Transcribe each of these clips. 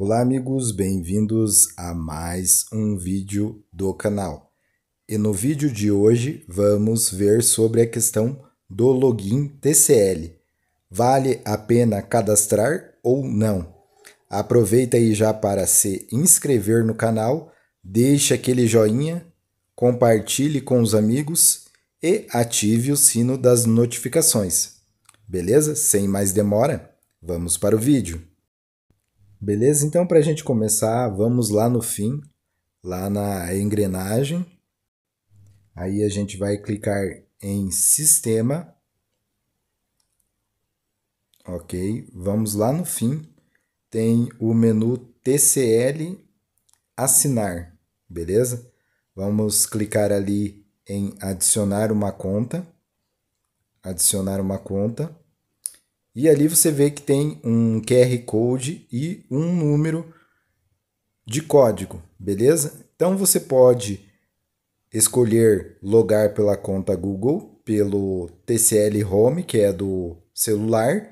Olá amigos, bem-vindos a mais um vídeo do canal. E no vídeo de hoje vamos ver sobre a questão do login TCL. Vale a pena cadastrar ou não? Aproveita aí já para se inscrever no canal, deixe aquele joinha, compartilhe com os amigos e ative o sino das notificações. Beleza? Sem mais demora, vamos para o vídeo. Beleza? Então, para a gente começar, vamos lá no fim, lá na engrenagem. Aí a gente vai clicar em Sistema. Ok, vamos lá no fim. Tem o menu TCL Assinar, beleza? Vamos clicar ali em Adicionar uma conta. Adicionar uma conta. E ali você vê que tem um QR Code e um número de código, beleza? Então você pode escolher logar pela conta Google, pelo TCL Home, que é do celular,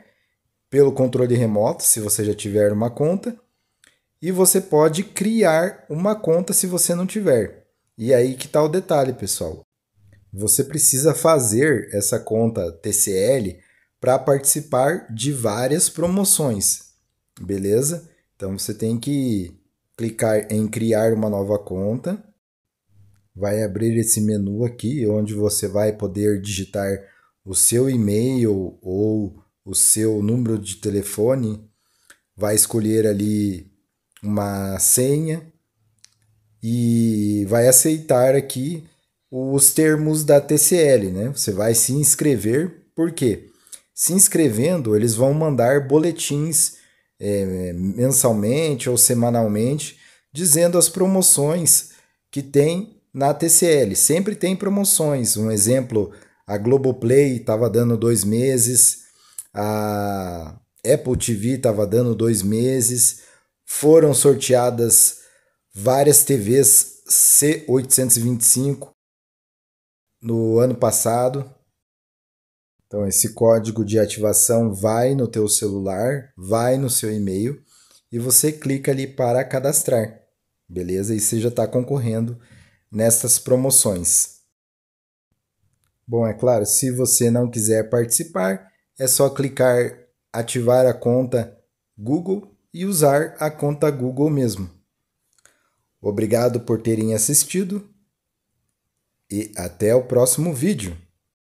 pelo controle remoto, se você já tiver uma conta, e você pode criar uma conta se você não tiver. E aí que está o detalhe, pessoal. Você precisa fazer essa conta TCL para participar de várias promoções, beleza? Então você tem que clicar em criar uma nova conta. Vai abrir esse menu aqui onde você vai poder digitar o seu e-mail ou o seu número de telefone, vai escolher ali uma senha e vai aceitar aqui os termos da TCL, né? Você vai se inscrever, por quê? se inscrevendo, eles vão mandar boletins é, mensalmente ou semanalmente dizendo as promoções que tem na TCL. Sempre tem promoções. Um exemplo, a Globoplay estava dando dois meses, a Apple TV estava dando dois meses, foram sorteadas várias TVs C825 no ano passado então esse código de ativação vai no teu celular, vai no seu e-mail e você clica ali para cadastrar, beleza? E você já está concorrendo nessas promoções. Bom, é claro, se você não quiser participar, é só clicar ativar a conta Google e usar a conta Google mesmo. Obrigado por terem assistido e até o próximo vídeo.